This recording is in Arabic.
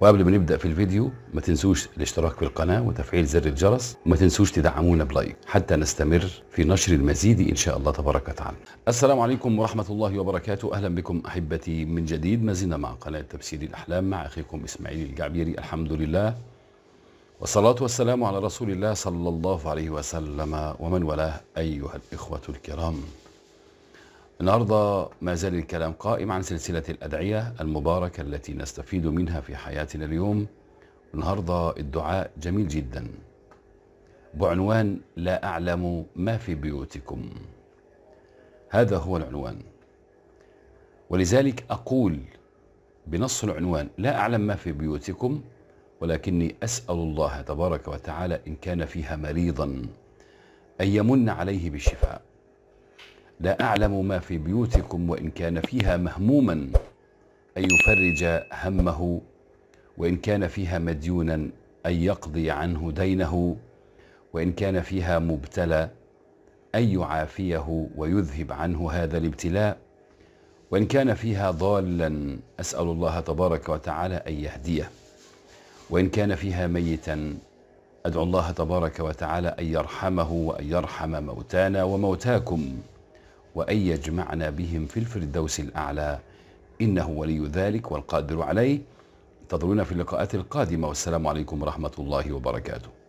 وقبل ما نبدا في الفيديو ما تنسوش الاشتراك في القناه وتفعيل زر الجرس وما تنسوش تدعمونا بلايك حتى نستمر في نشر المزيد ان شاء الله تبارك وتعالى. السلام عليكم ورحمه الله وبركاته اهلا بكم احبتي من جديد ما زلنا مع قناه تفسير الاحلام مع اخيكم اسماعيل الجعبيري الحمد لله والصلاة والسلام على رسول الله صلى الله عليه وسلم ومن والاه أيها الإخوة الكرام النهاردة ما زال الكلام قائم عن سلسلة الأدعية المباركة التي نستفيد منها في حياتنا اليوم النهاردة الدعاء جميل جدا بعنوان لا أعلم ما في بيوتكم هذا هو العنوان ولذلك أقول بنص العنوان لا أعلم ما في بيوتكم ولكني أسأل الله تبارك وتعالى إن كان فيها مريضا أن يمن عليه بالشفاء لا أعلم ما في بيوتكم وإن كان فيها مهموما أن يفرج همه وإن كان فيها مديونا أن يقضي عنه دينه وإن كان فيها مبتلى أن يعافيه ويذهب عنه هذا الابتلاء وإن كان فيها ضالا أسأل الله تبارك وتعالى أن يهديه وإن كان فيها ميتا أدعو الله تبارك وتعالى أن يرحمه وأن يرحم موتانا وموتاكم وأن يجمعنا بهم في الفردوس الأعلى إنه ولي ذلك والقادر عليه انتظرونا في اللقاءات القادمة والسلام عليكم ورحمة الله وبركاته